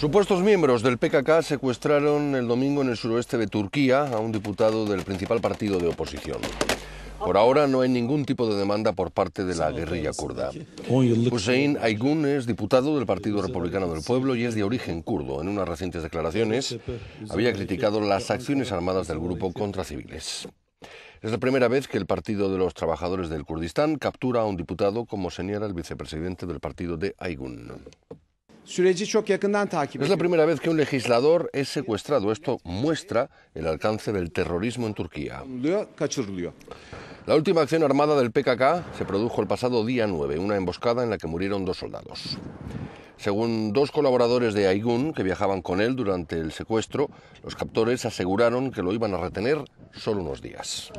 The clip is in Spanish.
Supuestos miembros del PKK secuestraron el domingo en el suroeste de Turquía a un diputado del principal partido de oposición. Por ahora no hay ningún tipo de demanda por parte de la guerrilla kurda. Hussein Aygun es diputado del Partido Republicano del Pueblo y es de origen kurdo. En unas recientes declaraciones había criticado las acciones armadas del grupo contra civiles. Es la primera vez que el Partido de los Trabajadores del Kurdistán captura a un diputado, como señala el vicepresidente del partido de Aygun. Es la primera vez que un legislador es secuestrado. Esto muestra el alcance del terrorismo en Turquía. La última acción armada del PKK se produjo el pasado día 9, una emboscada en la que murieron dos soldados. Según dos colaboradores de Aigun que viajaban con él durante el secuestro, los captores aseguraron que lo iban a retener solo unos días.